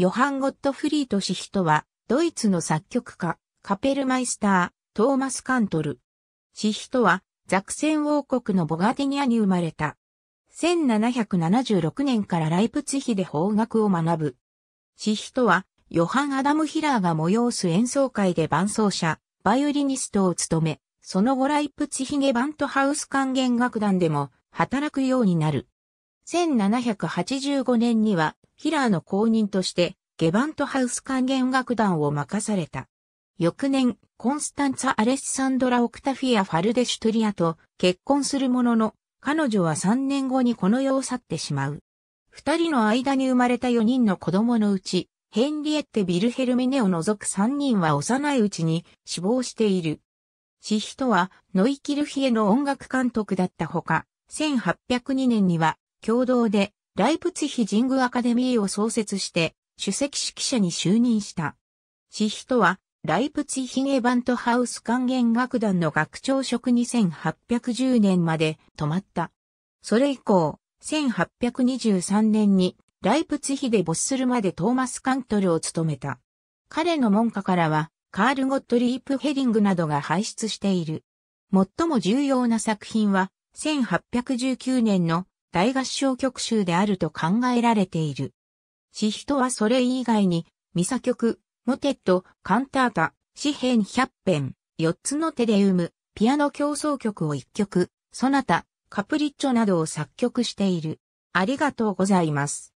ヨハン・ゴットフリート・シヒトは、ドイツの作曲家、カペルマイスター、トーマス・カントル。シヒトは、ザクセン王国のボガディニアに生まれた。1776年からライプツヒで法学を学ぶ。シヒトは、ヨハン・アダム・ヒラーが催す演奏会で伴奏者、バイオリニストを務め、その後ライプツヒゲバントハウス管弦楽団でも働くようになる。1785年にはヒラーの後任として、ゲバントハウス管弦楽団を任された。翌年、コンスタンツァ・アレッサンドラ・オクタフィア・ファルデシュトリアと結婚するものの、彼女は3年後にこの世を去ってしまう。二人の間に生まれた4人の子供のうち、ヘンリエッテ・ビルヘルミネを除く3人は幼いうちに死亡している。シヒトはノイキルヒエの音楽監督だったほか、1802年には共同でライプツヒ神宮アカデミーを創設して、主席指揮者に就任した。チヒとは、ライプツヒゲバントハウス管弦楽団の学長職に1 8 1 0年まで止まった。それ以降、1823年にライプツヒで没するまでトーマス・カントルを務めた。彼の門下からは、カール・ゴットリープ・ヘリングなどが輩出している。最も重要な作品は、1819年の大合唱曲集であると考えられている。詩人はそれ以外に、ミサ曲、モテット、カンタータ、詩編百編、四つの手で生む、ピアノ競争曲を一曲、ソナタ、カプリッチョなどを作曲している。ありがとうございます。